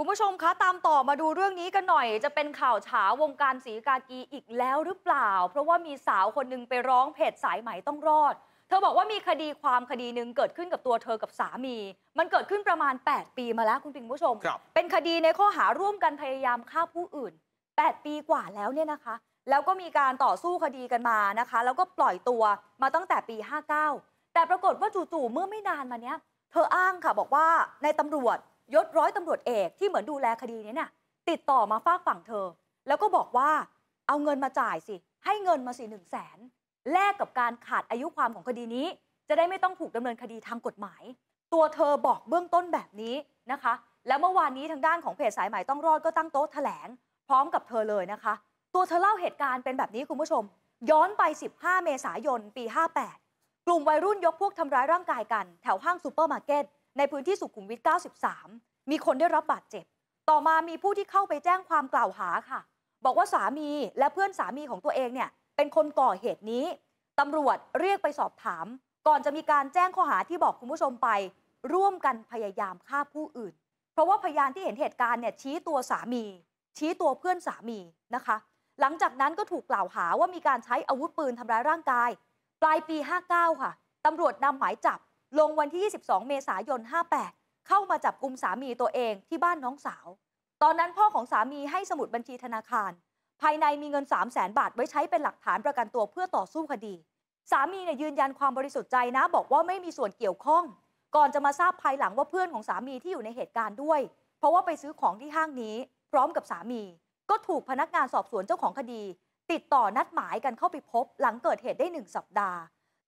คุณผู้ชมคะตามต่อมาดูเรื่องนี้กันหน่อย จะเป็นข่าวเฉาวงการสีกากีอีกแล้วหรือเปล่า เพราะว่ามีสาวคนหนึ่งไปร้องเพจสายไหมต้องรอด เธอบอกว่ามีคดีความคดีหนึ่งเกิดขึ้นกับตัวเธอกับสามี มันเกิดขึ้นประมาณ 8 ปีมาแล้วคุณิงผู้ชมเป็นคดีในข้อหาร่วมกันพยายามฆ่าผู้อื่น 8 ปีกว่าแล้วเนี่ยนะคะ แล้วก็มีการต่อสู้คดีกันมานะคะ แล้วก็ปล่อยตัวมาตั้งแต่ปี 59 แต่ปรากฏว่าจู่ๆเมื่อไม่นานมาเนี้ย เธออ้างค่ะบอกว่าในตำรวจยศร้อยตำรวจเอกที่เหมือนดูแลคดีนี้เนี่ยติดต่อมาฝากฝั่งเธอ แล้วก็บอกว่า เอาเงินมาจ่ายสิให้เงินมาสี่หนึ่งแสนแลกกับการขาดอายุความของคดีนี้ จะได้ไม่ต้องถูกดำเนินคดีทางกฎหมาย ตัวเธอบอกเบื้องต้นแบบนี้นะคะ แล้วเมื่อวานนี้ทางด้านของเพจสายใหม่ต้องรอดก็ตั้งโต๊ะแถลง พร้อมกับเธอเลยนะคะ ตัวเธอเล่าเหตุการณ์เป็นแบบนี้คุณผู้ชม ย้อนไป 15 เมษายนปี 58 กลุ่มวัยรุ่นยกพวกทำร้ายร่างกายกันแถวห้างซูเปอร์มาร์เก็ตในพื้นที่สุขุมวิท 93 มีคนได้รับบาดเจ็บ ต่อมามีผู้ที่เข้าไปแจ้งความกล่าวหาค่ะ บอกว่าสามีและเพื่อนสามีของตัวเองเนี่ย เป็นคนก่อเหตุนี้ ตำรวจเรียกไปสอบถาม ก่อนจะมีการแจ้งข้อหาที่บอกคุณผู้ชมไป ร่วมกันพยายามฆ่าผู้อื่น เพราะว่าพยานที่เห็นเหตุการณ์เนี่ยชี้ตัวสามี ชี้ตัวเพื่อนสามีนะคะ หลังจากนั้นก็ถูกกล่าวหาว่ามีการใช้อาวุธปืนทำร้ายร่างกาย ปลายปี 59 ค่ะ ตำรวจนำหมายจับลงวันที่ 22 เมษายน 58 เข้ามาจับกลุ่มสามีตัวเองที่บ้านน้องสาว ตอนนั้นพ่อของสามีให้สมุดบัญชีธนาคาร ภายในมีเงิน 3 0 0แสนบาทไว้ใช้เป็นหลักฐานประกันตัวเพื่อต่อสู้คดี สามีเนี่ยยืนยันความบริสุทธิ์ใจนะ บอกว่าไม่มีส่วนเกี่ยวข้อง ก่อนจะมาทราบภายหลังว่าเพื่อนของสามีที่อยู่ในเหตุการณ์ด้วย เพราะว่าไปซื้อของที่ห้างนี้ พร้อมกับสามี ก็ถูกพนักงานสอบสวนเจ้าของคดี ติดต่อนัดหมายกันเข้าไปพบ หลังเกิดเหตุได้หนึ่งสัปดาห์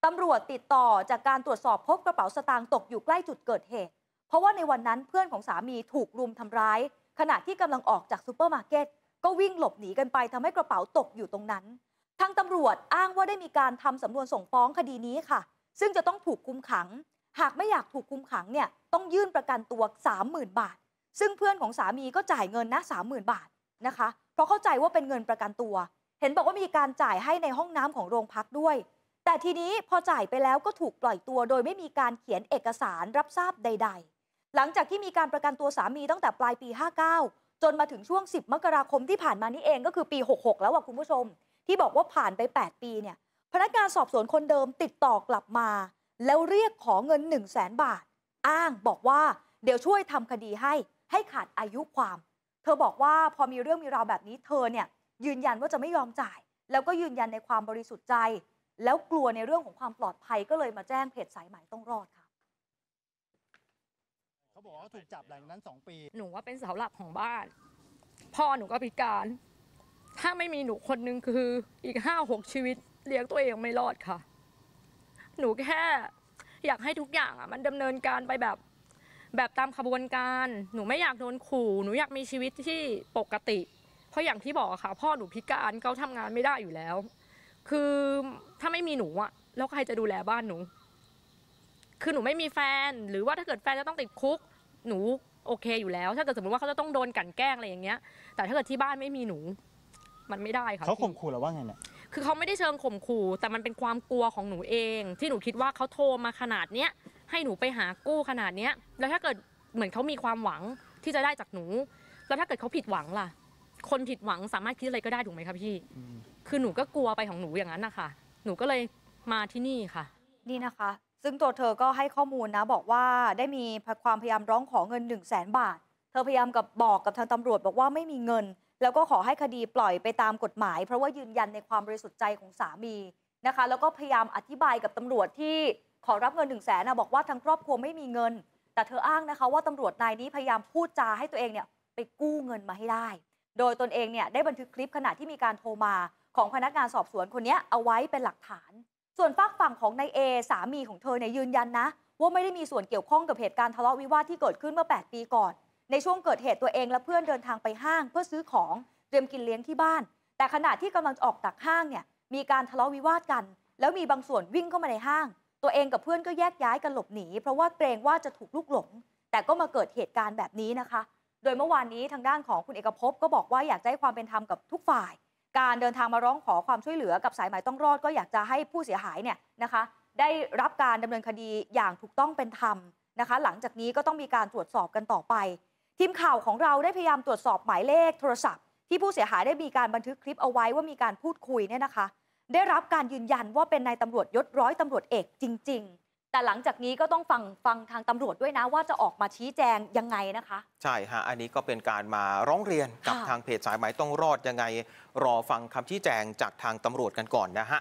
ตำรวจติดต่อจากการตรวจสอบพบกระเป๋าสตางค์ตกอยู่ใกล้จุดเกิดเหตุเพราะว่าในวันนั้นเพื่อนของสามีถูกรุมทำร้าย ขณะที่กำลังออกจากซูเปอร์มาร์เก็ตก็วิ่งหลบหนีกันไปทำให้กระเป๋าตกอยู่ตรงนั้น ทางตำรวจอ้างว่าได้มีการทำสำนวนส่งฟ้องคดีนี้ค่ะ ซึ่งจะต้องถูกคุมขัง หากไม่อยากถูกคุมขังเนี่ยต้องยื่นประกันตัว 30,000 บาท ซึ่งเพื่อนของสามีก็จ่ายเงินนะ30,000 บาทนะคะ เพราะเข้าใจว่าเป็นเงินประกันตัว เห็นบอกว่ามีการจ่ายให้ในห้องน้ำของโรงพักด้วยแต่ทีนี้พอจ่ายไปแล้วก็ถูกปล่อยตัวโดยไม่มีการเขียนเอกสารรับทราบใด ๆ หลังจากที่มีการประกันตัวสามีตั้งแต่ปลายปี 59 จนมาถึงช่วง 10 มกราคมที่ผ่านมานี้เองก็คือปี 66 แล้วว่ะคุณผู้ชม ที่บอกว่าผ่านไป 8 ปีเนี่ยพนักงานสอบสวนคนเดิมติดต่อกลับมา แล้วเรียกขอเงิน 1 0 0 0 0แสนบาท อ้างบอกว่าเดี๋ยวช่วยทำคดีให้ให้ขาดอายุความ เธอบอกว่าพอมีเรื่องมีราวแบบนี้ เธอเนี่ยยืนยันว่าจะไม่ยอมจ่าย แล้วก็ยืนยันในความบริสุทธิ์ใจแล้วกลัวในเรื่องของความปลอดภัยก็เลยมาแจ้งเพจสายใหม่ต้องรอดค่ะ เขาบอกว่าถูกจับหลังนั้นสองปี หนูว่าเป็นเสาหลักของบ้าน พ่อหนูก็พิการ ถ้าไม่มีหนูคนนึงคืออีกห้าหกชีวิตเลี้ยงตัวเองไม่รอดค่ะ หนูแค่ อยากให้ทุกอย่างอ่ะมันดำเนินการไปแบบแบบตามขบวนการ หนูไม่อยากโดนขู่ หนูอยากมีชีวิตที่ปกติ เพราะอย่างที่บอกค่ะ พ่อหนูพิการเขาทำงานไม่ได้อยู่แล้วคือถ้าไม่มีหนูอะแล้วใครจะดูแลบ้านหนู คือหนูไม่มีแฟนหรือว่าถ้าเกิดแฟนจะต้องติดคุกหนูโอเคอยู่แล้ว ถ้าเกิดสมมติว่าเขาจะต้องโดนกันแกล้งอะไรอย่างเงี้ยแต่ถ้าเกิดที่บ้านไม่มีหนู มันไม่ได้ค่ะเขาข่มขู่เราว่าไงเนี่ยคือเขาไม่ได้เชิงข่มขู่ แต่มันเป็นความกลัวของหนูเอง ที่หนูคิดว่าเขาโทรมาขนาดเนี้ย ให้หนูไปหากู้ขนาดเนี้ยแล้วถ้าเกิดเหมือนเขามีความหวังที่จะได้จากหนูแล้วถ้าเกิดเขาผิดหวังล่ะ คนผิดหวังสามารถคิดอะไรก็ได้ถูกไหมครับพี่คือหนูก็กลัวไปของหนูอย่างนั้นนะคะ หนูก็เลยมาที่นี่ค่ะ นี่นะคะ ซึ่งตัวเธอก็ให้ข้อมูลนะ บอกว่าได้มีความพยายามร้องขอเงิน 1 0 0 0 0แสนบาท เธอพยายามกับบอกกับทางตำรวจบอกว่าไม่มีเงิน แล้วก็ขอให้คดีปล่อยไปตามกฎหมายเพราะว่ายืนยันในความบริสุทธิ์ใจของสามี นะคะ แล้วก็พยายามอธิบายกับตำรวจที่ขอรับเงิน1นึ่งแสนนะบอกว่าทางครอบครัวไม่มีเงิน แต่เธออ้างนะคะว่าตำรวจนายนี้พยายามพูดจาให้ตัวเองเนี่ยไปกู้เงินมาให้ได้ โดยตนเองเนี่ยได้บันทึกคลิปขณะที่มีการโทรมาของพนักงานสอบสวนคนนี้เอาไว้เป็นหลักฐาน ส่วนฝากฝั่งของนายเอสามีของเธอเนี่ยยืนยันนะ ว่าไม่ได้มีส่วนเกี่ยวข้องกับเหตุการณ์ทะเลาะวิวาทที่เกิดขึ้นเมื่อ 8 ปีก่อน ในช่วงเกิดเหตุตัวเองและเพื่อนเดินทางไปห้างเพื่อซื้อของเตรียมกินเลี้ยงที่บ้าน แต่ขณะที่กำลังออกจากห้างเนี่ย มีการทะเลาะวิวาทกัน แล้วมีบางส่วนวิ่งเข้ามาในห้าง ตัวเองกับเพื่อนก็แยกย้ายกันหลบหนีเพราะว่าเกรงว่าจะถูกลุกหลงแต่ก็มาเกิดเหตุการณ์แบบนี้นะคะ โดยเมื่อวานนี้ทางด้านของคุณเอกภพก็บอกว่าอยากให้ความเป็นธรรมกับทุกฝ่ายการเดินทางมาร้องขอความช่วยเหลือกับสายหมายต้องรอดก็อยากจะให้ผู้เสียหายเนี่ยนะคะได้รับการดำเนินคดีอย่างถูกต้องเป็นธรรมนะคะ หลังจากนี้ก็ต้องมีการตรวจสอบกันต่อไป ทีมข่าวของเราได้พยายามตรวจสอบหมายเลขโทรศัพท์ ที่ผู้เสียหายได้มีการบันทึกคลิปเอาไว้ว่ามีการพูดคุยเนี่ยนะคะ ได้รับการยืนยันว่าเป็นนายตำรวจยศร้อยตำรวจเอกจริงแต่หลังจากนี้ก็ต้องฟังฟังทางตำรวจด้วยนะ ว่าจะออกมาชี้แจงยังไงนะคะ ใช่ฮะ อันนี้ก็เป็นการมาร้องเรียน กับทางเพจสายไหมต้องรอดยังไง รอฟังคำชี้แจงจากทางตำรวจกันก่อนนะฮะ